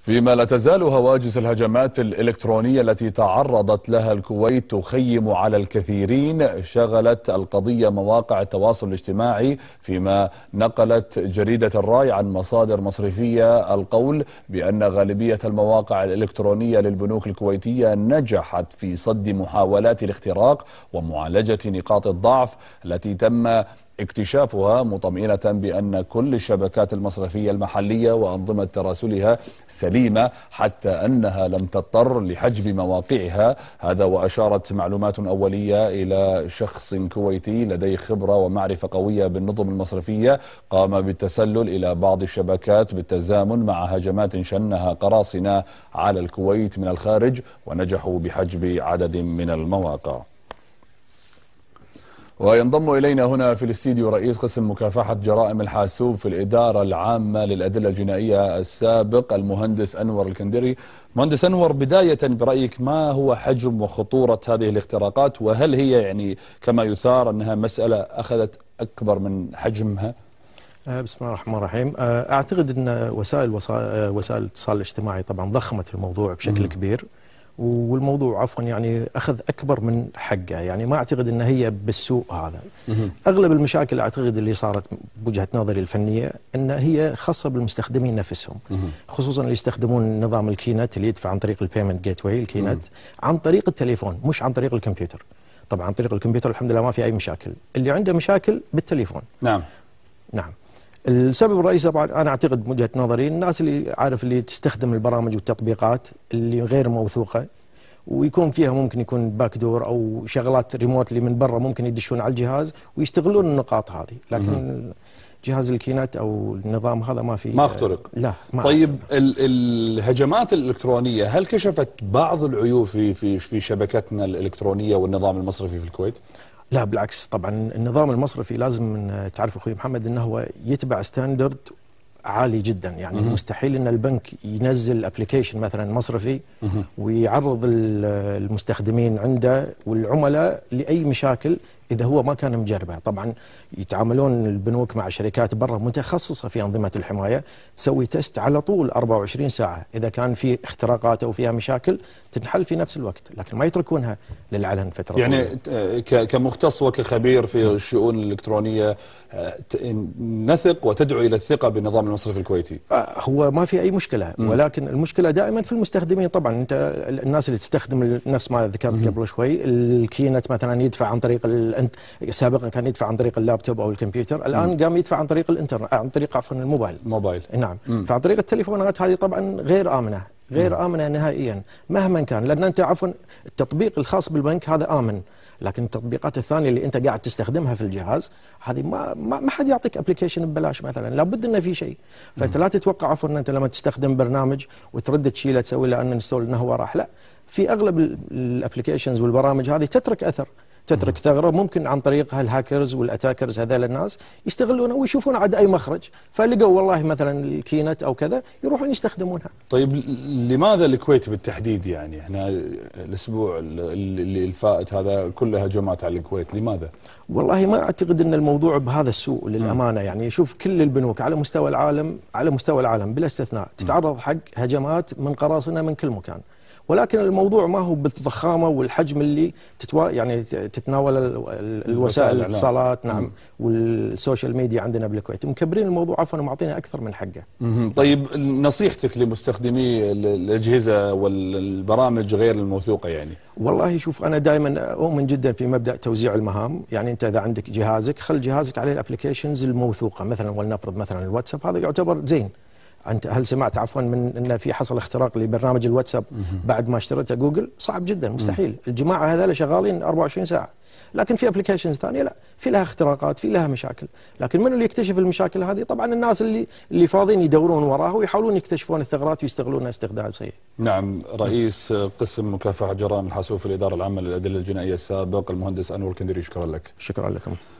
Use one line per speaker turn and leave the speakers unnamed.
فيما لا تزال هواجس الهجمات الإلكترونية التي تعرضت لها الكويت تخيم على الكثيرين شغلت القضية مواقع التواصل الاجتماعي فيما نقلت جريدة الراي عن مصادر مصرفية القول بأن غالبية المواقع الإلكترونية للبنوك الكويتية نجحت في صد محاولات الاختراق ومعالجة نقاط الضعف التي تم اكتشافها مطمئنة بأن كل الشبكات المصرفية المحلية وأنظمة تراسلها سليمة حتى أنها لم تضطر لحجب مواقعها هذا وأشارت معلومات أولية إلى شخص كويتي لديه خبرة ومعرفة قوية بالنظم المصرفية قام بالتسلل إلى بعض الشبكات بالتزامن مع هجمات شنها قراصنة على الكويت من الخارج ونجحوا بحجب عدد من المواقع وينضم إلينا هنا في الاستديو رئيس قسم مكافحة جرائم الحاسوب في الإدارة العامة للأدلة الجنائية السابق المهندس أنور الكندري مهندس أنور بداية برأيك ما هو حجم وخطورة هذه الاختراقات وهل هي يعني كما يثار أنها مسألة أخذت أكبر من حجمها؟
آه، بسم الله الرحمن الرحيم آه، أعتقد أن وسائل آه، وسائل الاتصال الاجتماعي طبعا ضخمت الموضوع بشكل م. كبير والموضوع عفوا يعني اخذ اكبر من حقه يعني ما اعتقد ان هي بالسوء هذا اغلب المشاكل اعتقد اللي صارت بوجهه نظري الفنيه ان هي خاصه بالمستخدمين نفسهم خصوصا اللي يستخدمون نظام الكينت اللي يدفع عن طريق البيمنت جيت واي الكينت عن طريق التليفون مش عن طريق الكمبيوتر طبعا عن طريق الكمبيوتر الحمد لله ما في اي مشاكل اللي عنده مشاكل بالتليفون نعم نعم السبب الرئيسي طبعا انا اعتقد من وجهه نظري الناس اللي عارف اللي تستخدم البرامج والتطبيقات اللي غير موثوقه ويكون فيها ممكن يكون باك دور او شغلات ريموتلي من برا ممكن يدشون على الجهاز ويستغلون النقاط هذه لكن جهاز الكينات او النظام هذا ما في ما اخترق لا ما طيب
ال الهجمات الالكترونيه هل كشفت بعض العيوب في في في شبكتنا الالكترونيه والنظام المصرفي في الكويت؟ لا بالعكس طبعا النظام المصرفي لازم
تعرف اخوي محمد انه هو يتبع ستاندرد عالي جدا يعني مم. مستحيل ان البنك ينزل ابلكيشن مثلا مصرفي مم. ويعرض المستخدمين عنده والعملاء لاي مشاكل اذا هو ما كان مجربه طبعا يتعاملون البنوك مع شركات برا متخصصه في انظمه الحمايه تسوي تيست على طول 24 ساعه اذا كان في اختراقات او فيها مشاكل تنحل في نفس الوقت لكن ما يتركونها للعلن فتره يعني
كمختص وكخبير في نعم. الشؤون الالكترونيه نثق وتدعو الى الثقه بالنظام المصرفي الكويتي
آه، هو ما في اي مشكله ولكن المشكله دائما في المستخدمين طبعا انت الناس اللي تستخدم نفس ما ذكرت قبل شوي الكينت مثلا يدفع عن طريق انت سابقا كان يدفع عن طريق اللابتوب او الكمبيوتر الان قام يدفع عن طريق الانترنت آه، عن طريق عفوا الموبايل موبايل نعم فعن طريق التليفونات هذه طبعا غير امنه غير امنه نهائيا مهما كان لان انت عفوا التطبيق الخاص بالبنك هذا امن لكن التطبيقات الثانيه اللي انت قاعد تستخدمها في الجهاز هذه ما ما, حد يعطيك ابلكيشن ببلاش مثلا لابد انه في شيء فانت لا تتوقع عفوا ان انت لما تستخدم برنامج وترد تشيله تسوي له ان انستول انه هو راح لا في اغلب الابلكيشنز والبرامج هذه تترك اثر تترك ثغره ممكن عن طريق هالهاكرز والاتاكرز هذول الناس يستغلونها ويشوفون عاد اي مخرج فلقوا والله مثلا الكينت او كذا يروحون يستخدمونها.
طيب لماذا الكويت بالتحديد يعني احنا الاسبوع اللي الفائت هذا كله هجمات على الكويت لماذا؟ والله ما اعتقد ان الموضوع بهذا السوء
للامانه يعني شوف كل البنوك على مستوى العالم على مستوى العالم بلا استثناء تتعرض حق هجمات من قراصنه من كل مكان. ولكن الموضوع ما هو بالضخامه والحجم اللي تتوا يعني تتناول الوسائل الاتصالات نعم والسوشيال ميديا عندنا بالكويت مكبرين الموضوع عفوا ومعطينا اكثر من حقه
طيب نصيحتك لمستخدمي الاجهزه والبرامج غير الموثوقه يعني والله شوف انا
دائما اؤمن جدا في مبدا توزيع المهام يعني انت اذا عندك جهازك خل جهازك عليه الابلكيشنز الموثوقه مثلا ولنفرض مثلا الواتساب هذا يعتبر زين انت هل سمعت عفوا من ان في حصل اختراق لبرنامج الواتساب بعد ما اشترته جوجل صعب جدا مستحيل الجماعه هذول شغالين 24 ساعه لكن في ابلكيشنز ثانيه لا في لها اختراقات في لها مشاكل لكن من اللي يكتشف المشاكل هذه طبعا الناس اللي اللي فاضيين يدورون وراها ويحاولون يكتشفون الثغرات ويستغلونها استخدام سيء
نعم رئيس قسم مكافحه جرائم الحاسوب في الاداره العامه للادله الجنائيه السابق المهندس انور كندري شكرا لك شكرا لكم